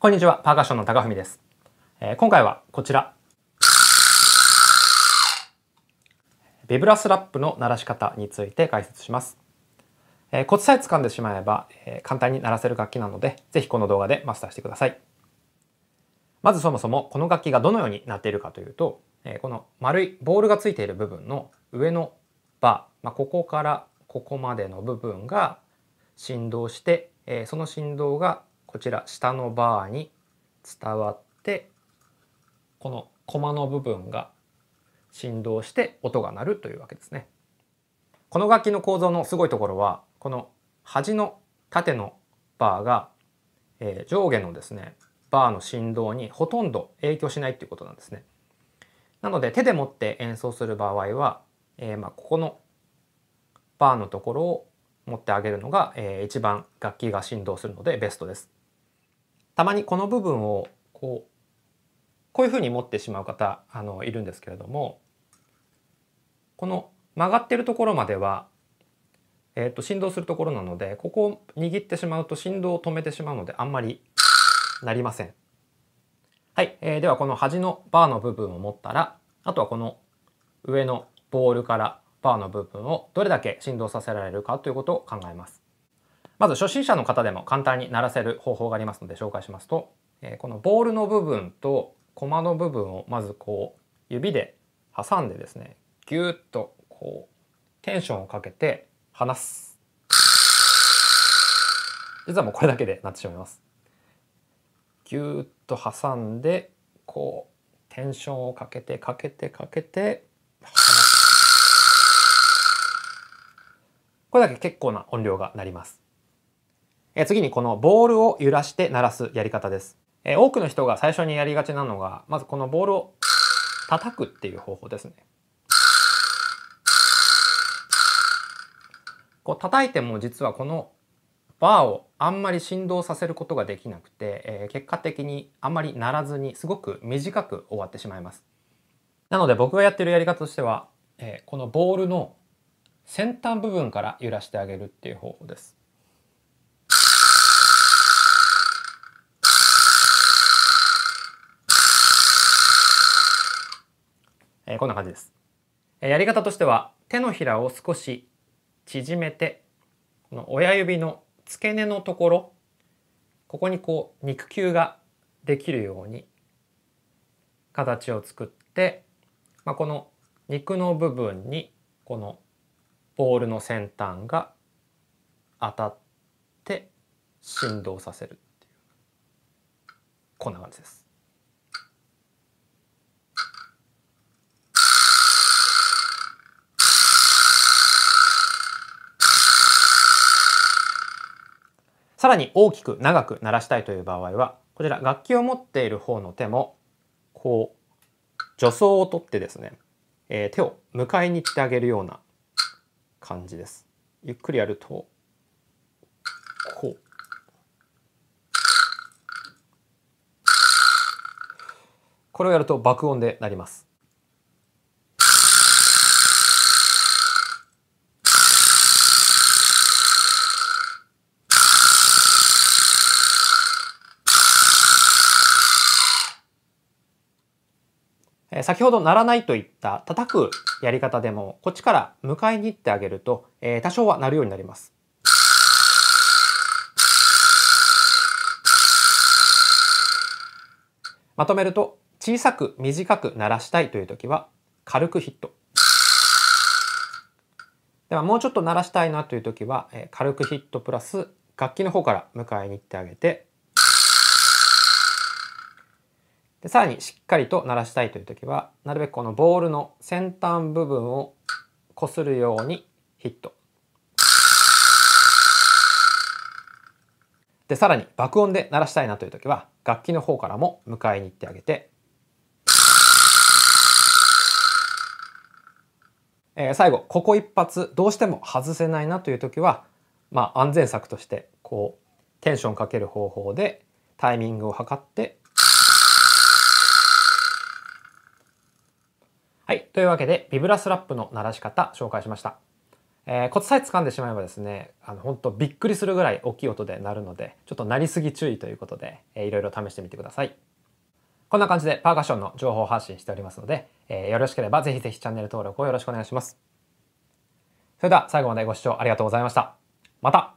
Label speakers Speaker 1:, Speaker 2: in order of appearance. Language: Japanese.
Speaker 1: こんにちは、パーカッションの高文です。えー、今回はこちら。ビブラスラップの鳴らし方について解説します。えー、コツさえ掴んでしまえば、えー、簡単に鳴らせる楽器なので、ぜひこの動画でマスターしてください。まずそもそもこの楽器がどのようになっているかというと、えこの丸いボールがついている部分の上のバー、まあ、ここからここまでの部分が振動して、えその振動がこちら下のバーに伝わってこのコマの部分が振動して音が鳴るというわけですね。この楽器の構造のすごいところはこの端の縦のバーが、えー、上下のですねバーの振動にほとんど影響しないっていうことなんですね。なので手で持って演奏する場合は、えー、まあここのバーのところを持ってあげるのが、えー、一番楽器が振動するのでベストです。たまにこの部分をこうこういうふうに持ってしまう方あのいるんですけれどもこの曲がってるところまでは、えー、と振動するところなのでここを握ってしまうと振動を止めてしまうのであんまりなりません。はい、えー、ではこの端のバーの部分を持ったらあとはこの上のボールからバーの部分をどれだけ振動させられるかということを考えます。まず初心者の方でも簡単に鳴らせる方法がありますので紹介しますと、えこのボールの部分とコマの部分をまずこう指で挟んでですねギューッとこうテンションをかけて離す実はもうこれだけでなってしまいますギューッと挟んでこうテンションをかけてかけてかけてこれだけ結構な音量が鳴りますえ次にこのボールを揺らして鳴らすやり方です。え多くの人が最初にやりがちなのが、まずこのボールを叩くっていう方法ですね。こう叩いても実はこのバーをあんまり振動させることができなくて、えー、結果的にあんまりならずにすごく短く終わってしまいます。なので僕がやってるやり方としては、えー、このボールの先端部分から揺らしてあげるっていう方法です。えー、こんな感じです、やり方としては手のひらを少し縮めてこの親指の付け根のところここにこう肉球ができるように形を作って、まあ、この肉の部分にこのボールの先端が当たって振動させるこんな感じです。さらに大きく長く鳴らしたいという場合は、こちら楽器を持っている方の手も、こう、助走をとってですね、えー、手を迎えに行ってあげるような感じです。ゆっくりやると、こう。これをやると爆音で鳴ります。先ほど鳴らないといった叩くやり方でもこっちから迎えに行ってあげると、え多少は鳴るようになります。まとめると小さく短く鳴らしたいという時は軽くヒット。ではもうちょっと鳴らしたいなという時は軽くヒットプラス楽器の方から迎えに行ってあげてでさらにしっかりと鳴らしたいという時はなるべくこのボールの先端部分をこするようにヒット。でさらに爆音で鳴らしたいなという時は楽器の方からも迎えに行ってあげて、えー、最後ここ一発どうしても外せないなという時はまあ安全策としてこうテンションかける方法でタイミングを測ってはい。というわけで、ビブラスラップの鳴らし方紹介しました。えー、コツさえ掴んでしまえばですね、あの、本当びっくりするぐらい大きい音で鳴るので、ちょっと鳴りすぎ注意ということで、えー、いろいろ試してみてください。こんな感じでパーカッションの情報発信しておりますので、えー、よろしければぜひぜひチャンネル登録をよろしくお願いします。それでは最後までご視聴ありがとうございました。また